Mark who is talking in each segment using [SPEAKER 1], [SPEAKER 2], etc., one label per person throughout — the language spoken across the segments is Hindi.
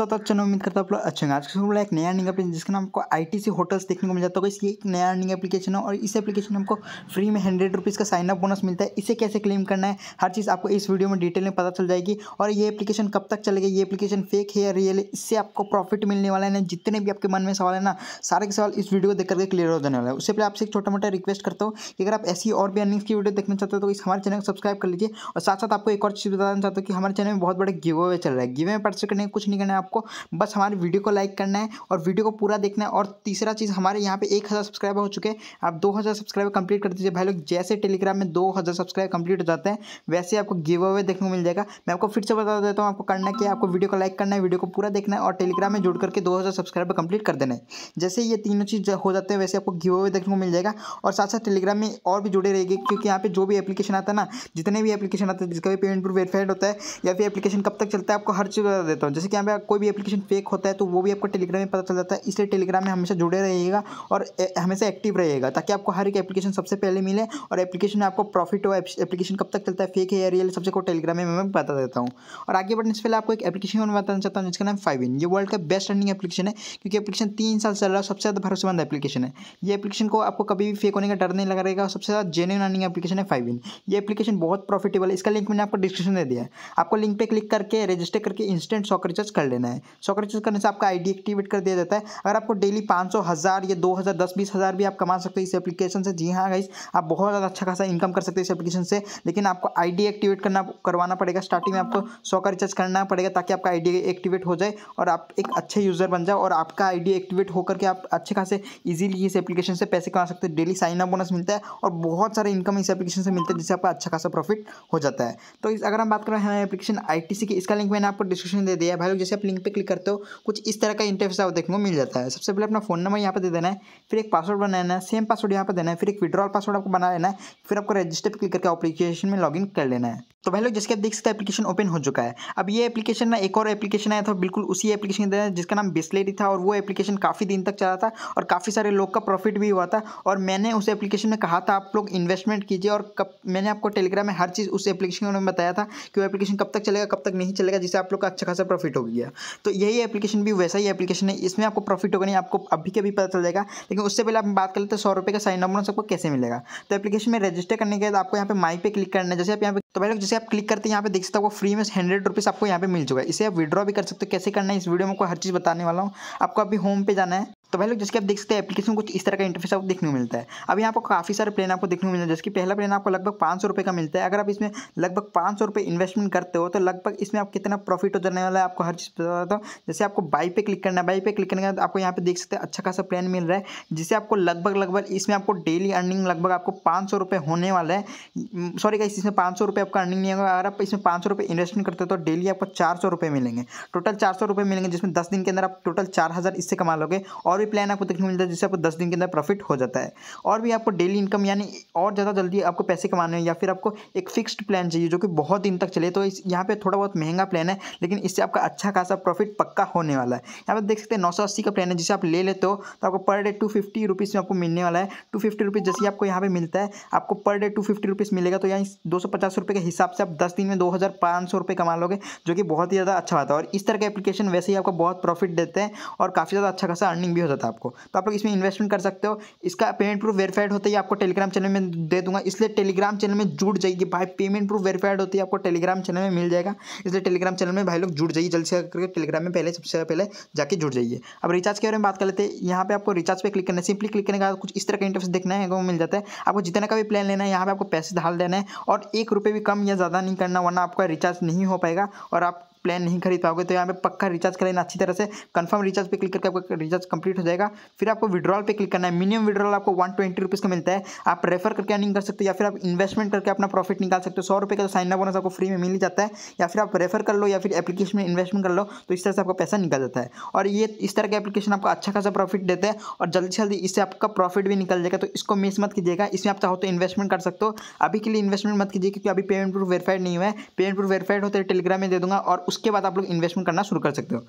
[SPEAKER 1] साथ आप चैनल उम्मीद करता हूँ आप लोग अच्छे आज के एक नया अर्निंग एप्लीकेशन जिसका नाम आपको आई टी सी होटल्स देखने को मिल जाता होगा इसकी एक नया अर्निंग एप्लीकेशन है और इस एप्लीकेशन हमको फ्री में हंड्रेड रुपीज़ का साइनअप बोनस मिलता है इसे कैसे क्लेम करना है हर चीज़ आपको इस वीडियो में डिटेल में पता चल जाएगी और ये एप्लीकेशन कब तक चलेगा ये एप्लीकेशन फेक है या रियल है इससे आपको प्रॉफिट मिलने वाला है ना जितने भी आपके मन में सवाल है ना सारे के सवाल इस वीडियो को देख करके क्लियर हो जाने वाला है उससे पहले आपसे एक छोटा मोटा रिक्वेस्ट करता हूँ कि अगर आप ऐसी और भी अर्निंग्स की वीडियो देखना चाहते हो तो इस हमारे चैनल को सब्सक्राइब कर लीजिए और साथ साथ आपको एक और चीज़ बताना चाहता हूँ कि हमारे चैनल में बहुत बड़े गिवे चल रहा है गिवे में पार्टिसिपेट करने कुछ नहीं करना आप आपको बस हमारे वीडियो को लाइक करना है और वीडियो को पूरा देखना है और तीसरा चीज़ हमारे यहाँ पे एक हज़ार सब्सक्राइबर हो चुके हैं आप दो हज़ार सब्सक्राइबर कंप्लीट कर दीजिए भाई लोग जैसे टेलीग्राम में दो हज़ार सब्सक्राइबर कंप्लीट हो जाते हैं वैसे आपको गिव अवे देखने को मिल जाएगा मैं आपको फिर से बता देता हूँ आपको करना क्या आपको वीडियो को लाइक करना है वीडियो को पूरा देखना है और टेलीग्राम में जुड़ करके दो सब्सक्राइबर कंप्लीट कर देना है जैसे ये तीनों चीज़ हो जाते हैं वैसे आपको गिव अवे देखने को मिल जाएगा और साथ साथ टेलीग्राम में और भी जुड़े रहेगी क्योंकि यहाँ पे जो भी एप्लीकेशन आता है ना जितने भी एप्लीकेशन आते हैं जिसका भी पेमेंट प्रूफ वेरीफाइड होता है या फिर एप्लीकेशन कब तक चलता है आपको हर चीज़ बता देता हूँ जैसे कि यहाँ पे कोई भी एप्लीकेशन फेक होता है तो वो भी आपको टेलीग्राम में पता चल जाता है इसलिए टेलीग्राम में हमेशा जुड़े रहिएगा और हमेशा एक्टिव रहेगा ताकि आपको हर एक एप्लीकेशन सबसे पहले मिले और एप्लीकेशन में आपको प्रॉफिट हो एप्लीकेशन कब तक चलता है फेक है या रियल सबसे को टेलीग्राम में मैं बता देता हूँ और आगे बढ़ने से पहले आपको एक एप्लीकेशन में बताना चाहता हूँ जिसका नाम फाइव इन ये वर्ल्ड का बेस्ट रनिंग एप्लीकेशन है क्योंकि एप्लीकेशन तीन साल चल रहा है सबसे ज़्यादा भरोसेमंद एप्लीकेशन है ये एप्लीकेशन को आपको कभी भी फेक होने का डर नहीं लगा रहेगा सबसे ज़्यादा जेन्यून रनिंग एप्लीकेशन है फाइव इन ये एप्लीकेशन बहुत प्रॉफिटेबल है इसका लिंक मैंने आपको डिस्क्रिप्शन दे दिया है आपको लिंक पर क्लिक करके रजिस्टर करके इंस्टेंट सॉक रिचार्ज कर लेना लेना है सौ यूज़ करने से आपका आईडी एक्टिवेट कर दिया जाता है अगर आपको डेली पाँच सौ हज़ार या दो हज़ार दस बीस हज़ार भी आप कमा सकते हैं इस एप्लीकेशन से जी हाँ गाइस आप बहुत ज़्यादा अच्छा खासा इनकम कर सकते हैं इस एप्लीकेशन से लेकिन आपको आईडी एक्टिवेट करना करवाना पड़ेगा स्टार्टिंग में आपको सौ का रिचार्ज करना पड़ेगा ताकि आपका आई एक्टिवेट हो जाए और आप एक अच्छे यूज़र बन जाओ और आपका आईडी एक्टिवेट होकर के आप अच्छे खासे इजीली इस एप्लीकेशन से पैसे कमा सकते हैं डेली साइन अप बोनस मिलता है और बहुत सारे इनकम इस एप्लीकेशन से मिलता है जिससे आपका अच्छा खासा प्रॉफिट हो जाता है तो इस अगर हम बात कर रहे हैं एप्लीकेशन आई की इसका लिंक मैंने आपको डिस्क्रिप्शन दे दिया है भाई लोग जैसे अपनी लिंक पे क्लिक करते हो कुछ इस तरह का इंटरफेस आपको देखने को मिल जाता है सबसे पहले अपना फोन नंबर यहाँ पर दे देना है फिर एक पासवर्ड बनाना है सेम पासवर्ड यहाँ पर देना है फिर एक विड्रॉल पासवर्ड आपको बना लेना है फिर आपको रजिस्टर पर क्लिक करके एप्लीकेशन में लॉग कर लेना है तो भाई लोग जिसके आप देख सकते हैं एप्लीकेशन ओपन हो चुका है अब ये एप्लीकेशन ना एक और एप्लीकेशन आया था बिल्कुल उसी एप्लीकेशन के अंदर जिसका नाम बिस्लेरी था और वो एप्लीकेशन काफ़ी दिन तक चला था और काफ़ी सारे लोग का प्रॉफिट भी हुआ था और मैंने उस एप्लीकेशन में कहा था आप लोग इन्वेस्टमेंट कीजिए और कब मैंने आपको टेलीग्राम में हर चीज़ उस एप्लीकेशन में बताया था कि वो एप्लीकेशन कब तक चलेगा कब तक नहीं चलेगा जिससे आप लोग का अच्छा खासा प्रॉफिट हो गया तो यही एप्लीकेशन भी वैसा ही एप्लीकेशन है इसमें आपको प्रॉफिट होगा नहीं आपको अभी के भी पता चल जाएगा लेकिन उससे पहले आप बात कर लेते हैं सौ रुपये का साइन नंबर सबको कैसे मिलेगा तो एप्लीकेशन में रजिस्टर करने के बाद आपको यहाँ पर माई पे क्लिक करना है जैसे आप यहाँ पर तो भाई लोग जैसे आप क्लिक करते हैं यहाँ पे देख सकते हो फ्री में हंड्रेड रुपीज़ आपको यहाँ पे मिल चुका है इसे आप विड्रॉ भी कर सकते हो कैसे करना है इस वीडियो में कोई हर चीज़ बताने वाला हूँ आपको अभी होम पे जाना है तो भाई लोग जैसे आप देख सकते हैं एप्लीकेशन कुछ इस तरह का इंटरफेस आपको देखने को मिलता है अब यहाँ पर काफ़ी सारे प्लान आपको देखने को मिलते हैं जैसे कि पहला प्लान आपको लगभग पाँच सौ रुपये का मिलता है अगर आप इसमें लगभग पाँच सौ रुपये इन्वेस्टमेंट करते हो तो लगभग इसमें आप कितना प्रॉफिट हो जाने वाला है आपको हर चीज़ बताता हूँ जैसे आपको बाई पे क्लिक करना है बाई पे क्लिक करने के बाद आपको यहाँ पे देख सकते हैं अच्छा खासा प्लान मिल रहा है जिसे आपको लगभग लगभग इसमें आपको डेली अर्निंग लगभग आपको पाँच सौ रुपये होने वाला है सॉरी कहीं इसमें पाँच सौ रुपये आपका अर्निंग नहीं होगा अगर आप इसमें पाँच सौ रुपये इन्वेस्टमेंट करते हो तो डेली आपको चार सौ रुपये मिलेंगे टोटल चार सौ रुपये मिलेंगे जिसमें दस दिन के अंदर आप टोटल चार हज़ार इससे कमा लोगे और भी प्लान आपको देखने को मिलता है जिससे आपको दस दिन के अंदर प्रॉफिट हो जाता है और भी आपको डेली इनकम यानी और ज़्यादा जल्दी आपको पैसे कमाने हैं या फिर आपको एक फिक्स्ड प्लान चाहिए जो कि बहुत दिन तक चले तो इस यहाँ पर थोड़ा बहुत महंगा प्लान है लेकिन इससे आपका अच्छा खासा प्रॉफिट पक्का होने वाला है यहाँ पर देख सकते हैं नौ का प्लान है जिसे आप ले लेते हो तो आपको per day to fifty rupees में आपको मिलने वाला है टू फिफ्टी रुपीज़ जैसे आपको यहाँ पर मिलता है आपको per day to fifty rupees मिलेगा तो यहाँ दो सौ पचास के हिसाब से आप दस दिन में दो हज़ार सौ कमा लोगे जो कि बहुत ही ज़्यादा अच्छा होता है और इस तरह के एप्लीकेशन वैसे ही आपको बहुत प्रॉफिट देते हैं और काफ़ी ज़्यादा अच्छा खासा अर्निंग भी हो आपको तो आप लोग इसमें इन्वेस्टमेंट कर सकते हो इसका पेमेंट प्रूफ वेरीफाइड होता है आपको टेलीग्राम चैनल में दे दूंगा इसलिए टेलीग्राम चैनल में जुड़ जाइए भाई पेमेंट प्रूफ वेरीफाइड होती है आपको टेलीग्राम चैनल में मिल जाएगा इसलिए टेलीग्राम चैनल में भाई लोग जुड़ जाइए जल्द से करके टेलीग्राम में पहले सबसे पहले जाके जुड़ जाइए अब रिचार्ज के बारे में बात कर लेते हैं यहाँ पर आपको रिचार्ज पर क्लिक करना है सिंपली क्लिक करने का कुछ इस तरह का इंटरेस्ट देखना है वो मिल जाता है आपको जितना का भी प्लान लेना है यहाँ पर आपको पैसे डाल देना है और एक रुपये भी कम या ज़्यादा नहीं करना वरना आपका रिचार्ज नहीं हो पाएगा और आप प्लान नहीं खरीद पाओगे तो यहाँ पे पक्का रिचार्ज कर लेना अच्छी तरह से कंफर्म रिचार्ज पे क्लिक करके आपका रिचार्ज कंप्लीट हो जाएगा फिर आपको विड्रॉल पे क्लिक करना है मिनिमम विड्रॉल आपको वन ट्वेंटी रुपीज़ का मिलता है आप रेफर करके अर्निंग कर सकते हो या फिर आप इन्वेस्टमेंट करके अपना प्रॉफिट निकाल सकते हो सौ रुपये का तो साइन बोनस आपको फ्री में मिल जाता है या फिर आप रेफर कर लो या फिर एप्लीकेशन में इन्वेस्टमेंट कर लो तो इस तरह से आपका पैसा निकल जाता है और ये इस तरह के एप्लीकेशन आपको अच्छा खासा प्रॉफिट देते हैं और जल्दी से जल्दी इससे आपका प्रॉफिट भी निकल जाएगा तो इसको मिस मत कीजिएगा इसमें आप चाहो तो इन्वेस्टमेंट कर सकते हो अभी के लिए इन्वेस्टमेंट मत कीजिए क्योंकि अभी पेमेंट प्रूफ वेरीफाइड नहीं हुआ है पेमेंट प्रूफ वेरीफाइड होते टेलीग्राम में दे दूंगा और उसके बाद आप लोग इन्वेस्टमेंट करना शुरू कर सकते हो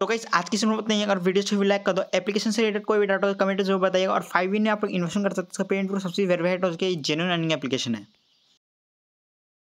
[SPEAKER 1] तो कई आज की समय नहीं अगर वीडियो से भी लाइक कर दो एप्लीकेशन से रिलेटेड कोई भी डाटा कमेंट जरूर बताइए और फाइव ने आप लोग इन्वेस्टमेंट कर सकते हैं पेंट सबसे वेरीफाइड हो उसके जेन्यून अर्निंग एप्लीकेशन है